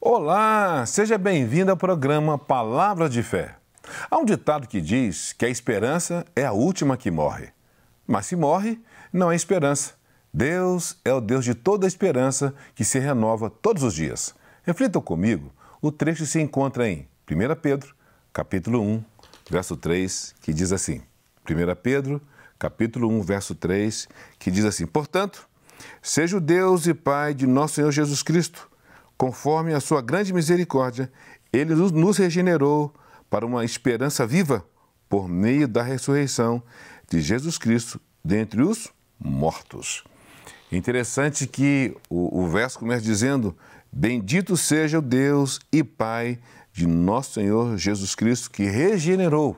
Olá, seja bem-vindo ao programa Palavras de Fé. Há um ditado que diz que a esperança é a última que morre. Mas se morre, não é esperança. Deus é o Deus de toda esperança que se renova todos os dias. Reflitam comigo, o trecho se encontra em 1 Pedro, capítulo 1, verso 3, que diz assim: 1 Pedro, capítulo 1, verso 3, que diz assim: Portanto, seja o Deus e Pai de nosso Senhor Jesus Cristo, Conforme a sua grande misericórdia, ele nos regenerou para uma esperança viva por meio da ressurreição de Jesus Cristo dentre os mortos. Interessante que o, o verso começa dizendo: Bendito seja o Deus e Pai de nosso Senhor Jesus Cristo, que regenerou,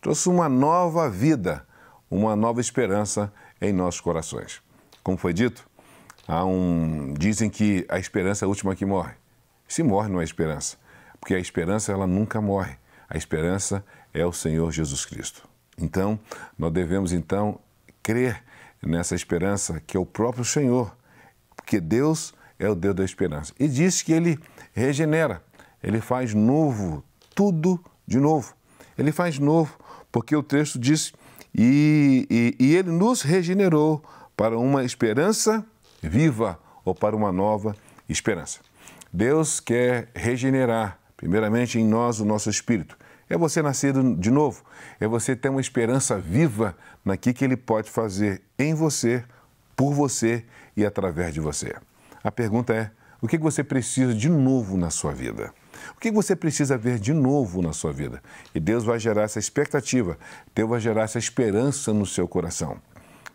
trouxe uma nova vida, uma nova esperança em nossos corações. Como foi dito, Há um, dizem que a esperança é a última que morre. Se morre, não é esperança, porque a esperança ela nunca morre. A esperança é o Senhor Jesus Cristo. Então, nós devemos então crer nessa esperança que é o próprio Senhor, porque Deus é o Deus da esperança. E diz que ele regenera, ele faz novo tudo de novo. Ele faz novo, porque o texto diz: e, e, e ele nos regenerou para uma esperança viva ou para uma nova esperança. Deus quer regenerar, primeiramente, em nós o nosso espírito. É você nascer de novo, é você ter uma esperança viva naquilo que Ele pode fazer em você, por você e através de você. A pergunta é: o que você precisa de novo na sua vida? O que você precisa ver de novo na sua vida? E Deus vai gerar essa expectativa, Deus vai gerar essa esperança no seu coração.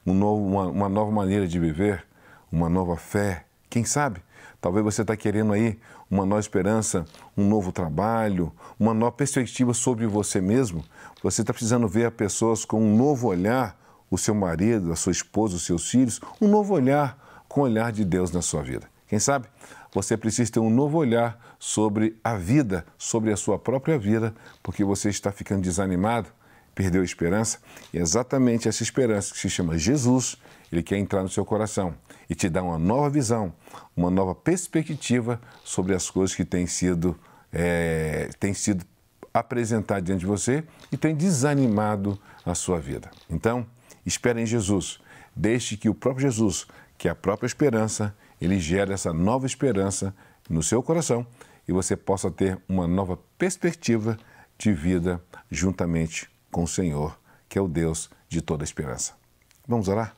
Um novo, uma, uma nova maneira de viver, uma nova fé. Quem sabe? Talvez você está querendo aí uma nova esperança, um novo trabalho, uma nova perspectiva sobre você mesmo. Você está precisando ver as pessoas com um novo olhar, o seu marido, a sua esposa, os seus filhos, um novo olhar com o olhar de Deus na sua vida. Quem sabe? Você precisa ter um novo olhar sobre a vida, sobre a sua própria vida, porque você está ficando desanimado, perdeu a esperança. E é exatamente essa esperança que se chama Jesus, ele quer entrar no seu coração e te dá uma nova visão, uma nova perspectiva sobre as coisas que têm sido, é, têm sido apresentadas diante de você e têm desanimado a sua vida. Então, espere em Jesus. Deixe que o próprio Jesus, que é a própria esperança, ele gere essa nova esperança no seu coração e você possa ter uma nova perspectiva de vida juntamente com o Senhor, que é o Deus de toda esperança. Vamos orar?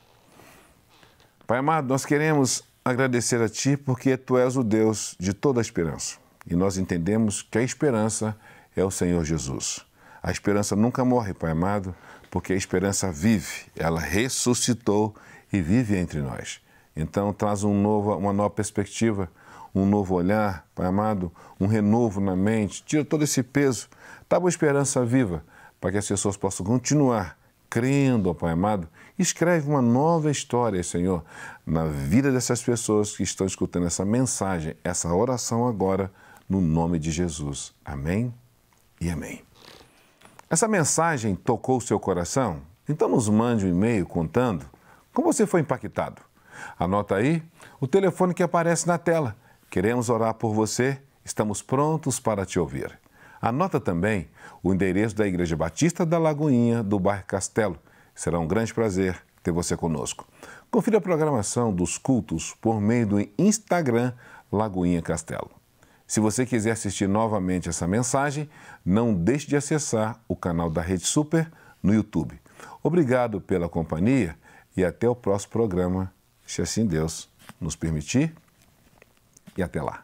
Pai amado, nós queremos agradecer a Ti porque Tu és o Deus de toda a esperança. E nós entendemos que a esperança é o Senhor Jesus. A esperança nunca morre, Pai amado, porque a esperança vive, ela ressuscitou e vive entre nós. Então traz um novo, uma nova perspectiva, um novo olhar, Pai amado, um renovo na mente, tira todo esse peso, dá tá uma esperança viva para que as pessoas possam continuar crendo, ó Pai amado, escreve uma nova história, Senhor, na vida dessas pessoas que estão escutando essa mensagem, essa oração agora, no nome de Jesus. Amém e amém. Essa mensagem tocou o seu coração? Então nos mande um e-mail contando como você foi impactado. Anota aí o telefone que aparece na tela. Queremos orar por você, estamos prontos para te ouvir. Anota também o endereço da Igreja Batista da Lagoinha, do bairro Castelo. Será um grande prazer ter você conosco. Confira a programação dos cultos por meio do Instagram Lagoinha Castelo. Se você quiser assistir novamente essa mensagem, não deixe de acessar o canal da Rede Super no YouTube. Obrigado pela companhia e até o próximo programa, se assim Deus nos permitir. E até lá.